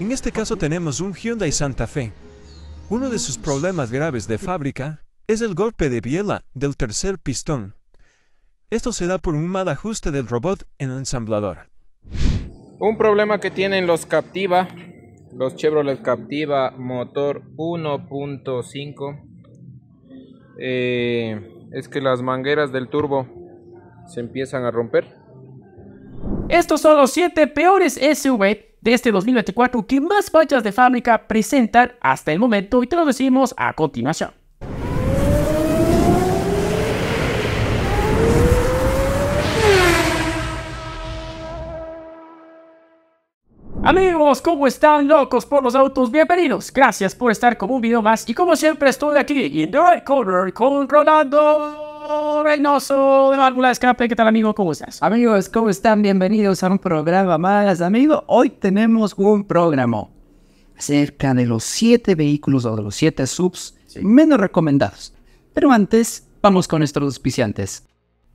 En este caso tenemos un Hyundai Santa Fe. Uno de sus problemas graves de fábrica es el golpe de biela del tercer pistón. Esto se da por un mal ajuste del robot en el ensamblador Un problema que tienen los Captiva, los Chevrolet Captiva motor 1.5, eh, es que las mangueras del turbo se empiezan a romper. Estos son los 7 peores SUV este 2024 que más fallas de fábrica presentan hasta el momento y te lo decimos a continuación. Amigos, ¿cómo están locos por los autos? Bienvenidos, gracias por estar con un video más y como siempre estoy aquí en The Corner con Rolando Reynoso de Válvula Escape. ¿Qué tal, amigo? ¿Cómo estás? Amigos, ¿cómo están? Bienvenidos a un programa más, amigo. Hoy tenemos un programa acerca de los siete vehículos o de los siete subs menos recomendados. Pero antes, vamos con nuestros auspiciantes.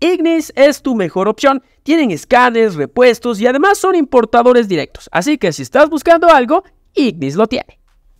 Ignis es tu mejor opción. Tienen escáneres, repuestos y además son importadores directos. Así que si estás buscando algo, Ignis lo tiene.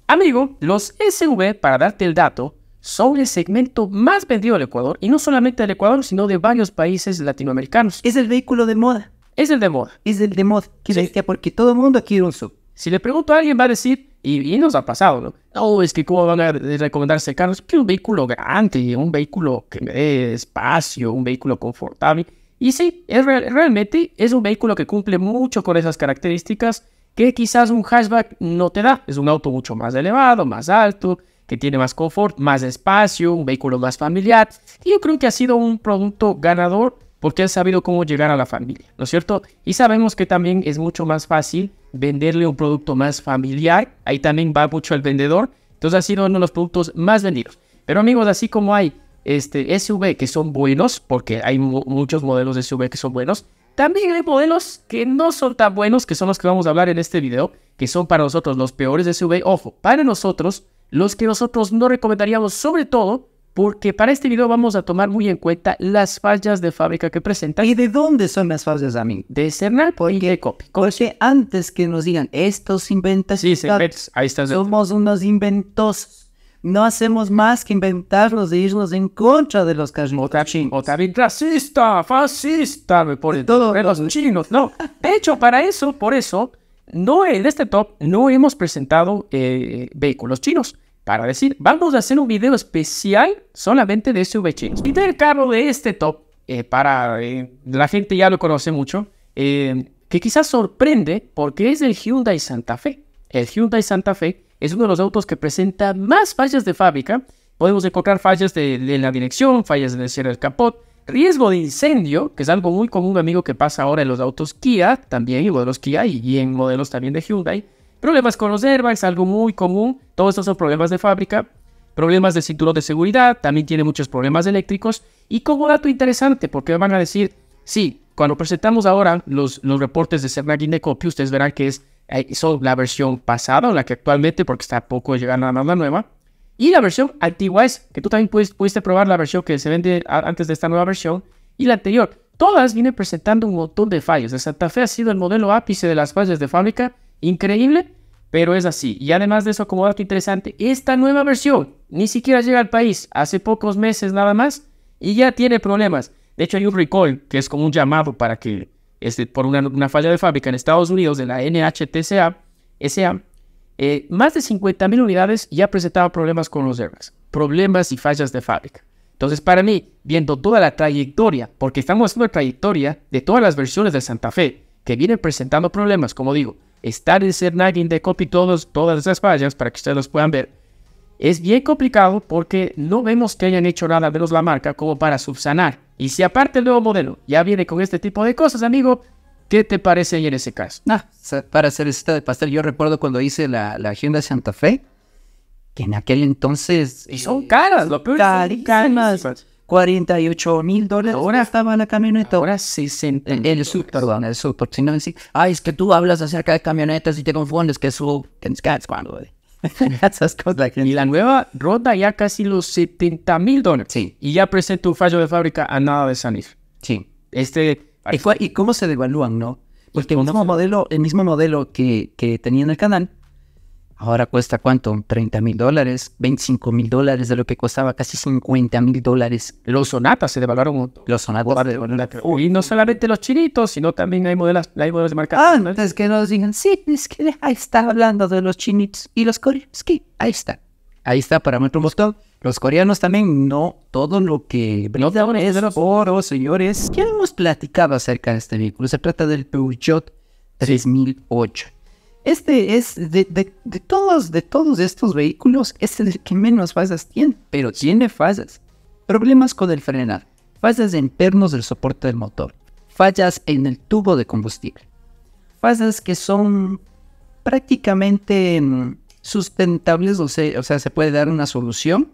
Amigo, los SV, para darte el dato, son el segmento más vendido del Ecuador y no solamente del Ecuador, sino de varios países latinoamericanos. Es el vehículo de moda. Es el de moda. Es el de moda. Qué porque todo el mundo quiere un sub. Si le pregunto a alguien, va a decir, y, nos ha pasado, ¿no? No, es que cómo van a recomendarse carros, que un vehículo grande, un vehículo que me dé espacio, un vehículo confortable. Y sí, es realmente es un vehículo que cumple mucho con esas características que quizás un hatchback no te da. Es un auto mucho más elevado, más alto, que tiene más confort, más espacio, un vehículo más familiar. Y yo creo que ha sido un producto ganador porque ha sabido cómo llegar a la familia, ¿no es cierto? Y sabemos que también es mucho más fácil venderle un producto más familiar. Ahí también va mucho el vendedor. Entonces ha sido uno de los productos más vendidos. Pero amigos, así como hay este, SUV que son buenos, porque hay muchos modelos de SUV que son buenos, también hay modelos que no son tan buenos, que son los que vamos a hablar en este video, que son para nosotros los peores de SUV. Ojo, para nosotros, los que nosotros no recomendaríamos, sobre todo porque para este video vamos a tomar muy en cuenta las fallas de fábrica que presenta. ¿Y de dónde son las fallas, mí? De Cernal y de Porque antes que nos digan, estos inventos, sí, inventos. Ahí estás somos unos inventos no hacemos más que inventarlos e irlos en contra de los chinos. O racista, fascista, me ponen todos los chinos. No, de hecho, para eso, por eso, no en este top no hemos presentado eh, vehículos chinos para decir, vamos a hacer un video especial solamente de SVG. Y del carro de este top, eh, para eh, la gente ya lo conoce mucho, eh, que quizás sorprende porque es el Hyundai Santa Fe. El Hyundai Santa Fe es uno de los autos que presenta más fallas de fábrica. Podemos encontrar fallas de, la dirección, fallas de cierre del capot, riesgo de incendio, que es algo muy común, amigo, que pasa ahora en los autos Kia también, y modelos Kia y en modelos también de Hyundai Problemas con los airbags, algo muy común. Todos estos son problemas de fábrica. Problemas de cinturón de seguridad, también tiene muchos problemas eléctricos. Y como dato interesante, porque van a decir, sí, cuando presentamos ahora los, los reportes de Cernagin de ustedes verán que es son eh, la versión pasada la que actualmente, porque está poco llegando a la nueva. Y la versión antigua es que tú también puedes, pudiste probar la versión que se vende antes de esta nueva versión y la anterior. Todas vienen presentando un montón de fallos. de Santa Fe ha sido el modelo ápice de las fallas de fábrica Increíble, pero es así. Y además de eso, como dato interesante, esta nueva versión ni siquiera llega al país, hace pocos meses nada más, y ya tiene problemas. De hecho, hay un recall, que es como un llamado para que, este, por una, falla de fábrica en Estados Unidos de la NHTSA, eh, más de 50.000 unidades ya presentaba problemas con los airbags, problemas y fallas de fábrica. Entonces, para mí, viendo toda la trayectoria, porque estamos haciendo la trayectoria de todas las versiones de Santa Fe que vienen presentando problemas, como digo, estar en ser nadie de copy todos, todas esas fallas para que ustedes los puedan ver. Es bien complicado porque no vemos que hayan hecho nada menos la marca como para subsanar. Y si aparte el nuevo modelo ya viene con este tipo de cosas, amigo, ¿qué te parece ahí en ese caso? Ah, para hacer esta de pastel, yo recuerdo cuando hice la, la agenda de Santa Fe, que en aquel entonces... Y son caras, lo peor. carísimas. 48 mil dólares. Ahora estaba la camioneta. Ahora 60. En el sub, perdón, el sub. si no ay, es que tú hablas acerca de camionetas y te confundes, que un que es cuando. que... Eh. Y la nueva rota ya casi los 70 mil dólares. Sí. Y ya presentó un fallo de fábrica a nada de Sanif. Sí. Este. ¿Y, cómo se devalúan, no? Porque el mismo modelo, el mismo modelo que, que tenía en el canal Ahora cuesta cuánto? 30 mil dólares, 25 mil dólares de lo que costaba casi 50 mil dólares. Los sonatas se devaluaron Los sonatas se devaluaron. y no solamente los chinitos, sino también hay modelos, hay modelos de marca. Ah, ¿no? es que nos digan, sí, es que ahí está hablando de los chinitos y los coreanos, que ahí está. Ahí está para nuestro motor. Los coreanos también, no todo lo que no es oro, señores. ¿Quién hemos platicado acerca de este vehículo? Se trata del Peugeot 3008. Este es de, todos, de todos estos vehículos, es el que menos fallas tiene, pero tiene fallas. Problemas con el frenar, fallas en pernos del soporte del motor, fallas en el tubo de combustible, fallas que son prácticamente sustentables, o sea, se puede dar una solución,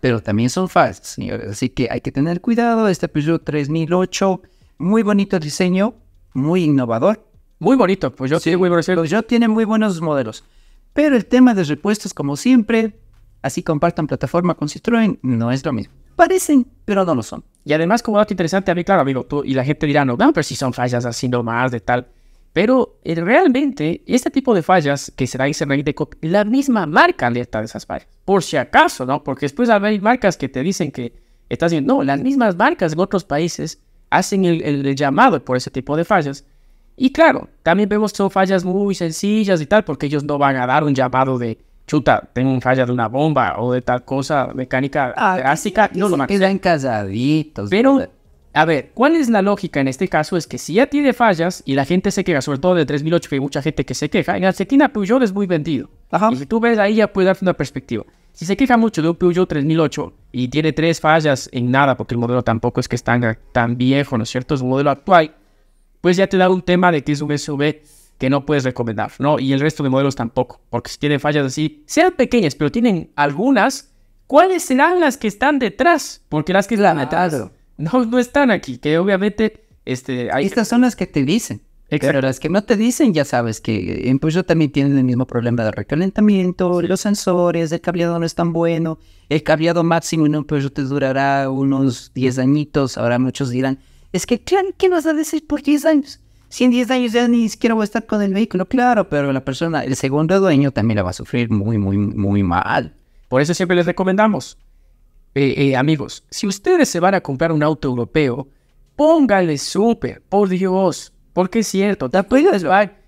pero también son fases señores. Así que hay que tener cuidado. Este Peugeot 3008, muy bonito el diseño, muy innovador, muy bonito, pues yo sí, muy buenos Yo tiene muy buenos modelos. Pero el tema de repuestos, como siempre, así compartan plataforma con Citroën, no es lo mismo. Parecen, pero no lo son. Y además, como dato interesante, a mí, claro, amigo, tú y la gente dirá, no, no pero si son fallas así nomás de tal. Pero eh, realmente, este tipo de fallas que se da en COP, la misma marca de esas fallas. Por si acaso, ¿no? Porque después hay marcas que te dicen que estás viendo, No, las mismas marcas en otros países hacen el llamado por ese tipo de fallas. Y claro, también vemos que son fallas muy sencillas y tal, porque ellos no van a dar un llamado de chuta, tengo un falla de una bomba o de tal cosa mecánica clásica, ah, no lo quedan casaditos. Pero, a ver, ¿cuál es la lógica en este caso? Es que si ya tiene fallas y la gente se queja, sobre todo de 3008, que hay mucha gente que se queja, en Argentina Peugeot es muy vendido. Ajá. Y si tú ves ahí ya puedes darte una perspectiva. Si se queja mucho de un Peugeot 3008 y tiene tres fallas en nada, porque el modelo tampoco es que es tan, tan viejo, ¿no es cierto? Es un modelo actual pues ya te da un tema de que es un SUV que no puedes recomendar, ¿no? Y el resto de modelos tampoco, porque si tienen fallas así, sean pequeñas, pero tienen algunas, ¿cuáles serán las que están detrás? Porque las que están detrás no, no están aquí, que obviamente... Este, hay... Estas son las que te dicen. Exacto. Pero las que no te dicen, ya sabes que en Peugeot pues, también tienen el mismo problema de recalentamiento, los sensores, el cableado no es tan bueno, el cableado máximo en un Peugeot te durará unos 10 añitos, ahora muchos dirán, es que ¿qué nos va a decir por 10 años. Si en 10 años ya ni siquiera voy a estar con el vehículo, claro, pero la persona, el segundo dueño también la va a sufrir muy, muy, muy mal. Por eso siempre les recomendamos, eh, eh, amigos, si ustedes se van a comprar un auto europeo, pónganle súper, por Dios, porque es cierto,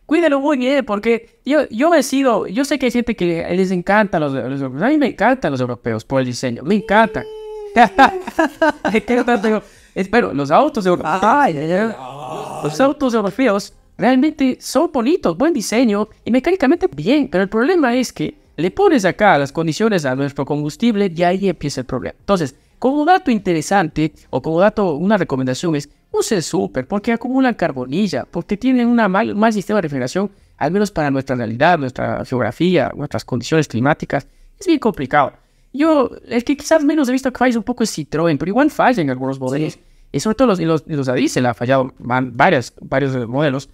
cuídelo muy bien, porque yo, yo he sido, yo sé que hay gente que les encanta los, los europeos, a mí me encantan los europeos por el diseño, me encanta. pero los autos europeos, ah. ay, los autos europeos realmente son bonitos, buen diseño y mecánicamente bien, pero el problema es que le pones acá las condiciones a nuestro combustible y ahí empieza el problema. Entonces, como dato interesante o como dato, una recomendación es use súper porque acumulan carbonilla, porque tienen un mal, sistema de refrigeración, al menos para nuestra realidad, nuestra geografía, nuestras condiciones climáticas. Es bien complicado. Yo, el que quizás menos he visto que falla un poco es Citroën, pero igual falla en algunos modelos. Y sobre todo los, los, los le ha fallado van varios eh, modelos.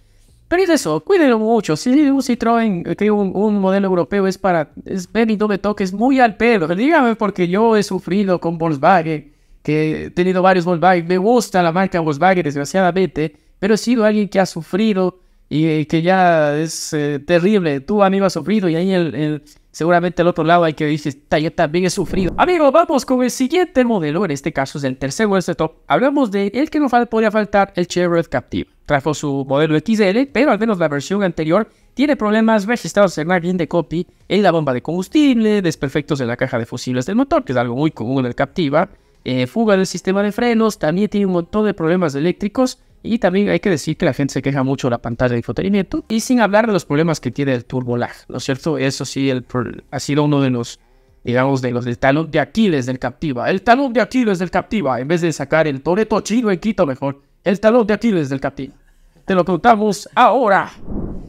Pero es eso, cuídenlo mucho. Si un Citroën, eh, que un, un, modelo europeo es para, es y no me toques muy al pelo. Dígame porque yo he sufrido con Volkswagen, que he tenido varios Volkswagen. Me gusta la marca Volkswagen, desgraciadamente, pero he sido alguien que ha sufrido y eh, que ya es terrible. Tú, amigo, has sufrido y ahí el Seguramente al otro lado hay que decir, yo también he sufrido. amigo vamos con el siguiente modelo, en este caso es el tercero de este top. Hablamos de el que nos podría faltar, el Chevrolet Captive. Trajo su modelo XL, pero al menos la versión anterior tiene problemas registrados en la de copy, en la bomba de combustible, desperfectos en la caja de fusibles del motor, que es algo muy común en el Captiva, eh, fuga del sistema de frenos, también tiene un montón de problemas eléctricos, y también hay que decir que la gente se queja mucho de la pantalla de infotenimiento y sin hablar de los problemas que tiene el turbo lag, ¿no es cierto? Eso sí el, ha sido uno de los, digamos, de los del talón de Aquiles del Captiva. El talón de Aquiles del Captiva, en vez de sacar el Toreto chino en Quito mejor, el talón de Aquiles del Captiva. Te lo contamos ahora.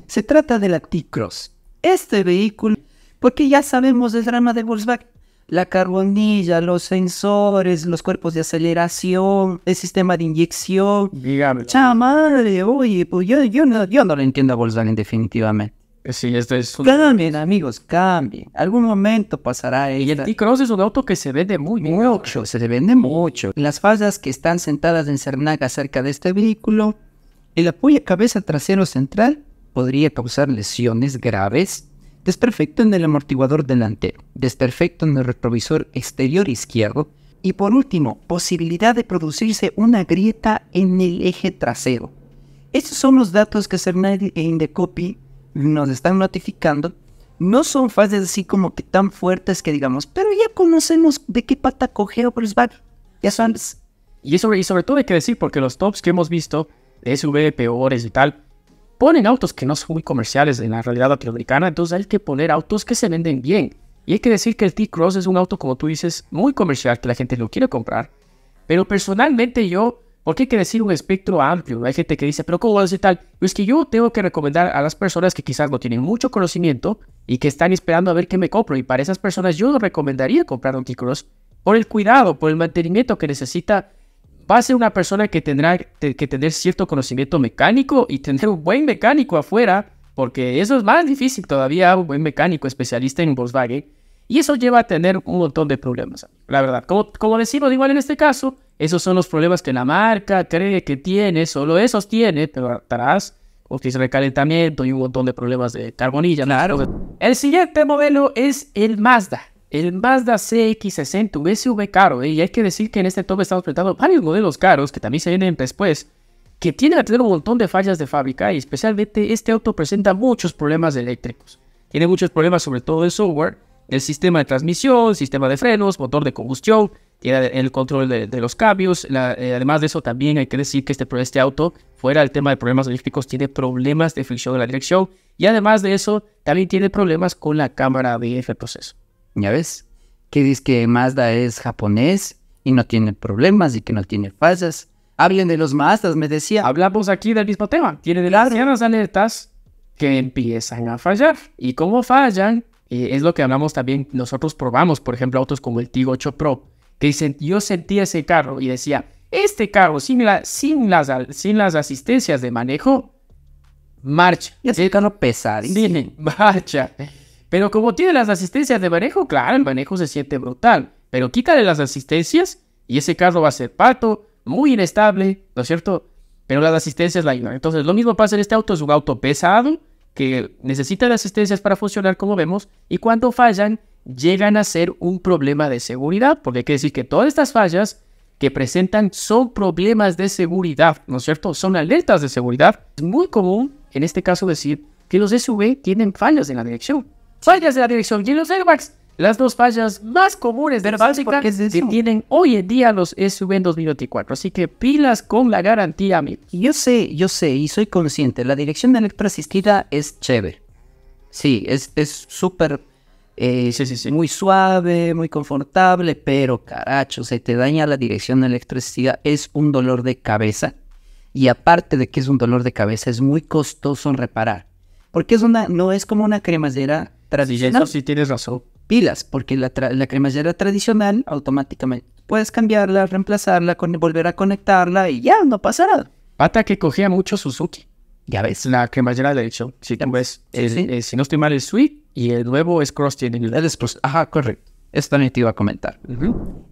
Se trata la T-Cross. Este vehículo, porque ya sabemos el drama de Volkswagen, la carbonilla, los sensores, los cuerpos de aceleración, el sistema de inyección. Dígame. Chamadre, oye, pues yo, no, yo no lo entiendo a Volkswagen definitivamente. Eh, sí, esto es... Cambien, amigos, cambien. Algún momento pasará esta... Y el T-Cross es un auto que se vende muy bien. Mucho, se vende mucho. Las fallas que están sentadas en Cernaga cerca de este vehículo, el apoyo cabeza trasero central podría causar lesiones graves desperfecto en el amortiguador delantero, desperfecto en el retrovisor exterior izquierdo y por último, posibilidad de producirse una grieta en el eje trasero. Estos son los datos que Cernay e Indecopi nos están notificando. No son fases así como que tan fuertes que digamos, pero ya conocemos de qué pata cogeo por Ya sabes. Y sobre, y sobre todo hay que decir, porque los tops que hemos visto, de SV, peores y tal, ponen autos que no son muy comerciales en la realidad latinoamericana, entonces hay que poner autos que se venden bien. Y hay que decir que el T-Cross es un auto, como tú dices, muy comercial, que la gente lo quiere comprar. Pero personalmente yo, porque hay que decir un espectro amplio, hay gente que dice, pero ¿cómo es a decir tal? Pues que yo tengo que recomendar a las personas que quizás no tienen mucho conocimiento y que están esperando a ver qué me compro. Y para esas personas yo recomendaría comprar un T-Cross por el cuidado, por el mantenimiento que necesita va a ser una persona que tendrá que tener cierto conocimiento mecánico y tener un buen mecánico afuera, porque eso es más difícil todavía, un buen mecánico especialista en Volkswagen. Y eso lleva a tener un montón de problemas, la verdad. Como, decimos igual en este caso, esos son los problemas que la marca cree que tiene, solo esos tiene, pero atrás utiliza pues, recalentamiento y un montón de problemas de carbonilla. Claro. El siguiente modelo es el Mazda. El Mazda CX60, un SUV caro, eh, y hay que decir que en este top estamos presentando varios modelos caros que también se vienen después, que tienen a tener un montón de fallas de fábrica y especialmente este auto presenta muchos problemas eléctricos. Tiene muchos problemas sobre todo el software, el sistema de transmisión, sistema de frenos, motor de combustión, tiene el control de, los cambios. Eh, además de eso, también hay que decir que este, este, auto, fuera del tema de problemas eléctricos, tiene problemas de fricción de la dirección. Y además de eso, también tiene problemas con la cámara de F proceso. Ya ves, que dice que Mazda es japonés y no tiene problemas y que no tiene fallas. Hablen de los Mazdas, me decía. Hablamos aquí del mismo tema. Tiene de las alertas que empiezan a fallar. Y cómo fallan, eh, es lo que hablamos también. Nosotros probamos, por ejemplo, autos como el Tigo 8 Pro, que dicen, yo sentía ese carro y decía, este carro sin, sin, las, sin las asistencias de manejo, marcha. Es el eh, carro pesadísimo. Dile, marcha. Pero como tiene las asistencias de manejo, claro, el manejo se siente brutal. Pero quítale las asistencias y ese carro va a ser pato, muy inestable, ¿no es cierto? Pero las asistencias la ayudan. Entonces, lo mismo pasa en este auto, es un auto pesado que necesita las asistencias para funcionar como vemos y cuando fallan llegan a ser un problema de seguridad, porque hay que decir que todas estas fallas que presentan son problemas de seguridad, ¿no es cierto? Son alertas de seguridad. Es muy común en este caso decir que los SUV tienen fallas en la dirección fallas de la dirección y los airbags. Las dos fallas más comunes de básica que tienen hoy en día los SUV en 2024. Así que pilas con la garantía, amigo. Yo sé, yo sé y soy consciente. La dirección de electro es chévere. Sí, es súper. Eh, sí, sí, sí. Muy suave, muy confortable, pero caracho, si te daña la dirección de electricidad, es un dolor de cabeza. Y aparte de que es un dolor de cabeza, es muy costoso en reparar. Porque es una, no es como una cremallera tradicional. Eso sí tienes razón. Pilas, porque la, cremallera tradicional automáticamente puedes cambiarla, reemplazarla, volver a conectarla y ya, no pasa nada. Pata que cogía mucho Suzuki. Ya ves, la cremallera de hecho, si eh, eh, si no estoy mal, el Sweet y el nuevo es Cross tiene pues, Ajá, correcto. Esto también te iba a comentar.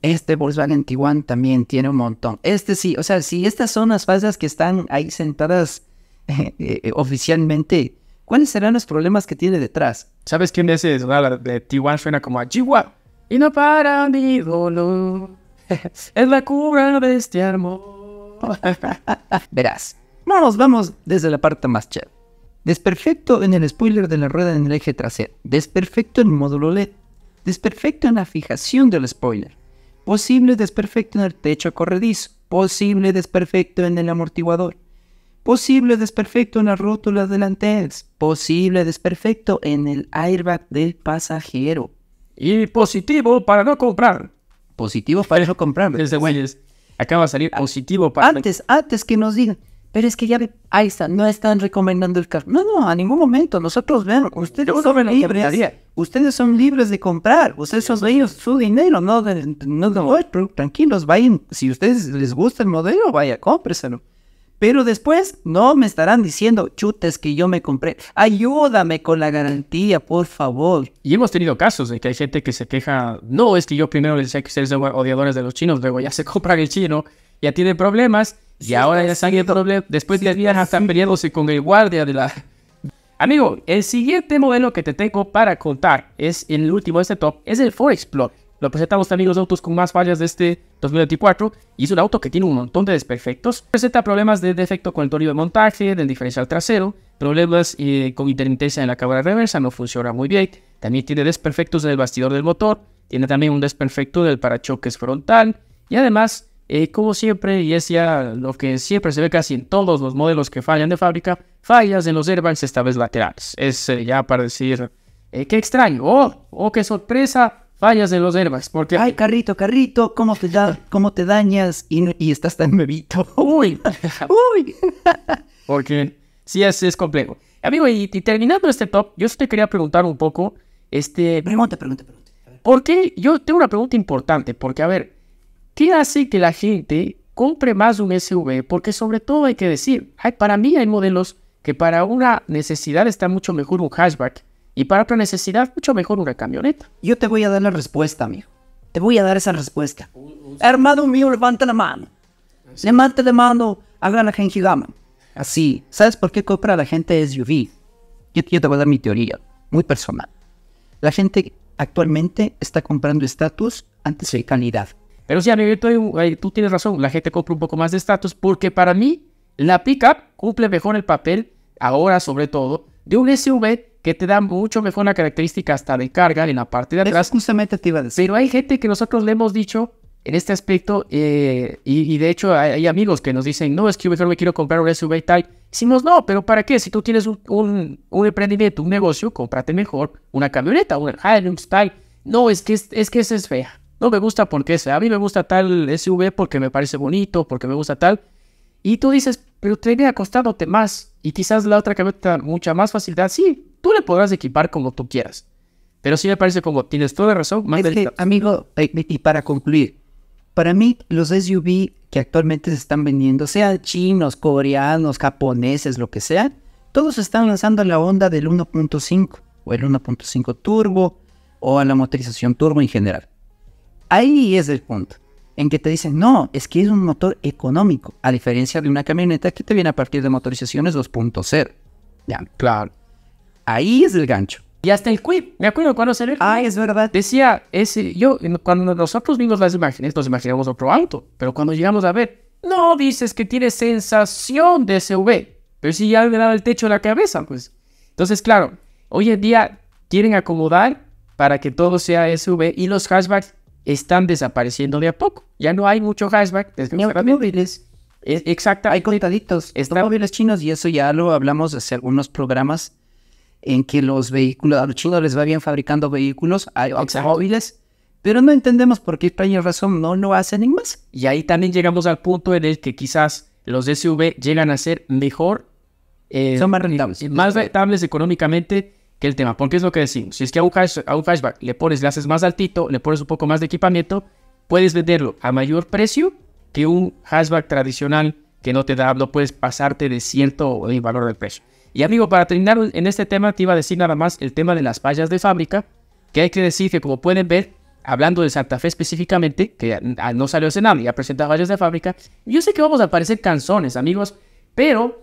Este Volkswagen Tiguan también tiene un montón. Este sí, o sea, si estas son las falsas que están ahí sentadas eh, oficialmente, ¿Cuáles serán los problemas que tiene detrás? ¿Sabes quién me sonar De Tijuana suena como a Chihuahua. Y no para mi dolor. es la cura de este amor. Verás. Vamos, vamos desde la parte más chévere. Desperfecto en el spoiler de la rueda en el eje trasero. Desperfecto en el módulo LED. Desperfecto en la fijación del spoiler. Posible desperfecto en el techo corredizo. Posible desperfecto en el amortiguador Posible desperfecto en la rótula delanteras. Posible desperfecto en el airbag del pasajero. Y positivo para no comprar. Positivo para no comprar. Desde güeyes. Acaba de salir positivo para... Antes, antes que nos digan. Pero es que ya, ahí está, no están recomendando el carro. No, no, a ningún momento. Nosotros vemos, ustedes son libres. Ustedes son libres de comprar. Ustedes son ellos, su dinero, no de, no nuestro. Tranquilos, vayan. Si ustedes les gusta el modelo, vaya, cómpreselo. Pero después no me estarán diciendo, chutes que yo me compré. Ayúdame con la garantía, por favor. Y hemos tenido casos de que hay gente que se queja, no, es que yo primero les decía que ustedes son odiadores de los chinos, luego ya se compran el chino, ya tiene problemas, y ahora ya están en problemas. Después de días están peleándose con el guardia de la... Amigo, el siguiente modelo que te tengo para contar es el último de este top, es el Forexplot lo presentamos también los autos con más fallas de este 2024 y es un auto que tiene un montón de desperfectos. Presenta problemas de defecto con el tornillo de montaje, del diferencial trasero, problemas eh, con intermitencia en la cámara reversa, no funciona muy bien. También tiene desperfectos en el bastidor del motor, tiene también un desperfecto del parachoques frontal y además, eh, como siempre, y es ya lo que siempre se ve casi en todos los modelos que fallan de fábrica, fallas en los airbags esta vez laterales. Es eh, ya para decir, qué extraño, oh, oh, qué sorpresa, fallas en los airbags, porque... Ay, carrito, carrito, ¿cómo te, da, cómo te dañas? Y, y estás tan bebito. Uy, uy. porque sí, es, es complejo. Amigo, y, terminando este top, yo te quería preguntar un poco, este... Pregunta, pregunta, pregunta. Porque yo tengo una pregunta importante, porque a ver, ¿qué hace que la gente compre más un SUV? Porque sobre todo hay que decir, hay, para mí hay modelos que para una necesidad está mucho mejor un hatchback y para otra necesidad, mucho mejor una camioneta. Yo te voy a dar la respuesta, amigo. Te voy a dar esa respuesta. Hermano mío, levanta la mano. Levante Levanta la mano, hagan la genjigama. Así. ¿Sabes por qué compra la gente SUV? Yo, te voy a dar mi teoría, muy personal. La gente actualmente está comprando estatus antes de calidad. Pero sí, amigo, tú, eh, tú tienes razón. La gente compra un poco más de estatus porque para mí la pickup cumple mejor el papel, ahora sobre todo, de un SUV que te da mucho mejor una característica hasta de carga en la parte de atrás. justamente te Pero hay gente que nosotros le hemos dicho en este aspecto, eh, y, de hecho hay, amigos que nos dicen, no, es que yo mejor me quiero comprar un SUV y tal. Decimos, no, pero ¿para qué? Si tú tienes un, un, emprendimiento, un negocio, cómprate mejor una camioneta, un Hilux, tal. No, es que, es, que esa es fea. No me gusta porque sea fea. A mí me gusta tal SUV porque me parece bonito, porque me gusta tal. Y tú dices, pero te viene acostándote más. Y quizás la otra camioneta mucha más facilidad. Sí, tú le podrás equipar como tú quieras. Pero sí me parece como tienes toda razón. Más amigo, eh, y para concluir, para mí los SUV que actualmente se están vendiendo, sean chinos, coreanos, japoneses, lo que sea, todos están lanzando la onda del 1.5 o el 1.5 turbo o a la motorización turbo en general. Ahí es el punto en que te dicen, no, es que es un motor económico, a diferencia de una camioneta que te viene a partir de motorizaciones 2.0. Ya, claro. Ahí es el gancho. Y hasta el quip, me acuerdo cuando ve Ah, es verdad. Decía, ese, yo, cuando nosotros vimos las imágenes, nos imaginamos otro auto, pero cuando llegamos a ver, no dices que tiene sensación de SUV, pero si ya le daba el techo a la cabeza, pues. Entonces, claro, hoy en día quieren acomodar para que todo sea SUV y los hatchbacks están desapareciendo de a poco. Ya no hay mucho hatchback. Ni automóviles. Es, exacto. Hay contaditos. Están Automóviles chinos, y eso ya lo hablamos hace algunos programas, en que los vehículos, a los chinos les va bien fabricando vehículos, hay automóviles, pero no entendemos por qué extraña razón no lo hacen más. Y ahí también llegamos al punto en el que quizás los SUV llegan a ser mejor. Eh, Son más rentables. Eh, más rentables económicamente el tema, porque es lo que decimos, si es que a un, le pones, le más altito, le pones un poco más de equipamiento, puedes venderlo a mayor precio que un hashback tradicional que no te da, no puedes pasarte de cierto de valor del precio. Y amigo, para terminar en este tema, te iba a decir nada más el tema de las fallas de fábrica, que hay que decir que como pueden ver, hablando de Santa Fe específicamente, que ah, no salió ese y ha presenta vallas de fábrica, yo sé que vamos a aparecer canzones, amigos, pero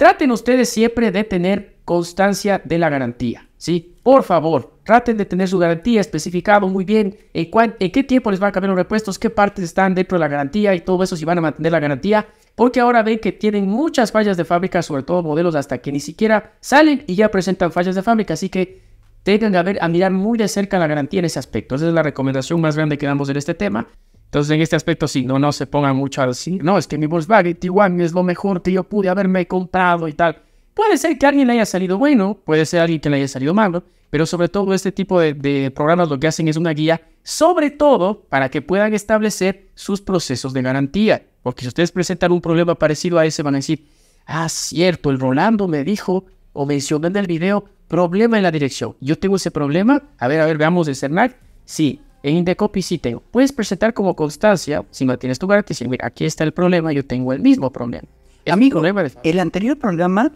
Traten ustedes siempre de tener constancia de la garantía, ¿sí? Por favor, traten de tener su garantía especificado muy bien en, en qué tiempo les van a cambiar los repuestos, qué partes están dentro de la garantía y todo eso si van a mantener la garantía, porque ahora ven que tienen muchas fallas de fábrica, sobre todo modelos hasta que ni siquiera salen y ya presentan fallas de fábrica, así que tengan que ver a mirar muy de cerca la garantía en ese aspecto. Esa es la recomendación más grande que damos en este tema. Entonces, en este aspecto, sí, no, no se pongan mucho al sí, no, es que mi Volkswagen Tiguan es lo mejor que yo pude haberme comprado y tal. Puede ser que a alguien le haya salido bueno, puede ser alguien que le haya salido malo, pero sobre todo este tipo de, de programas lo que hacen es una guía, sobre todo para que puedan establecer sus procesos de garantía. Porque si ustedes presentan un problema parecido a ese, van a decir, ah, cierto, el Rolando me dijo o mencionó en el video problema en la dirección. Yo tengo ese problema, a ver, a ver, veamos el CERNAC. Sí, en Indecopy sí tengo. Puedes presentar como constancia si no tienes tu garantía. Decir, mira, aquí está el problema, yo tengo el mismo problema. Amigo, el anterior programa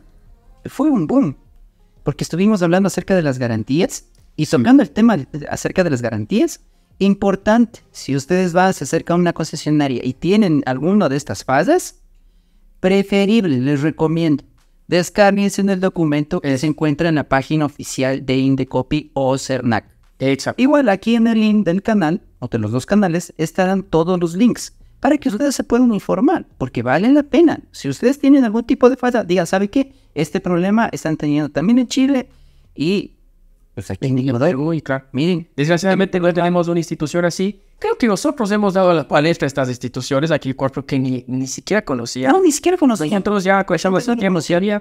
fue un boom. Porque estuvimos hablando acerca de las garantías y sobre mm. el tema acerca de las garantías. Importante, si ustedes van, a acerca a una concesionaria y tienen alguna de estas fases, preferible, les recomiendo, en el documento que se encuentra en la página oficial de Indecopy o CERNAC. Igual aquí en el link del canal, o de los dos canales, estarán todos los links para que ustedes se puedan informar, porque vale la pena. Si ustedes tienen algún tipo de falla, digan, ¿sabe qué? Este problema están teniendo también en Chile y pues aquí en claro. Miren. Desgraciadamente no tenemos una institución así. Creo que nosotros hemos dado la palestra a estas instituciones aquí en el cuerpo que ni, ni siquiera conocía. No, ni siquiera conocía. Entonces ya conocíamos pues, ya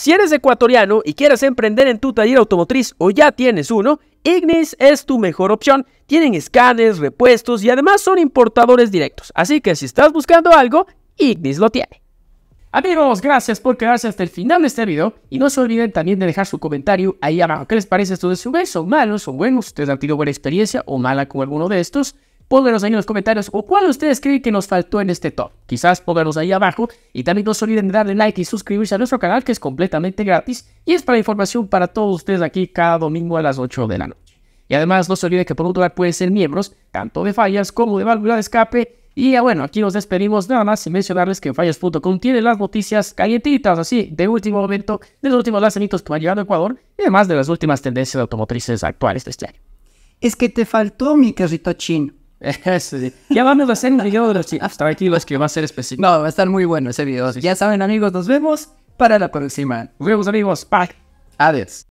Si eres ecuatoriano y quieres emprender en tu taller automotriz o ya tienes uno, Ignis es tu mejor opción. Tienen escáneres, repuestos y además son importadores directos. Así que si estás buscando algo, Ignis lo tiene. Amigos, gracias por quedarse hasta el final de este video y no se olviden también de dejar su comentario ahí abajo. ¿Qué les parece esto de su vez? ¿Son malos? ¿Son buenos? ¿Ustedes han tenido buena experiencia o mala con alguno de estos? pónganos ahí en los comentarios o cuál de ustedes creen que nos faltó en este top. Quizás pónganos ahí abajo y también no se olviden de darle like y suscribirse a nuestro canal que es completamente gratis y es para información para todos ustedes aquí cada domingo a las 8 de la noche. Y además no se olviden que por otro lado pueden ser miembros tanto de fallas como de válvula de escape. Y bueno, aquí nos despedimos nada más sin mencionarles que fallas.com tiene las noticias calientitas así de último momento de los últimos lanzamientos que van llegando a Ecuador y además de las últimas tendencias automotrices actuales de este año. Es que te faltó mi carrito chino. Eso sí. Ya vamos a hacer un video de los chicos que va a ser específico. No, va a estar muy bueno ese video. Ya saben, amigos, nos vemos para la próxima. Nos vemos, amigos. Bye. Adiós.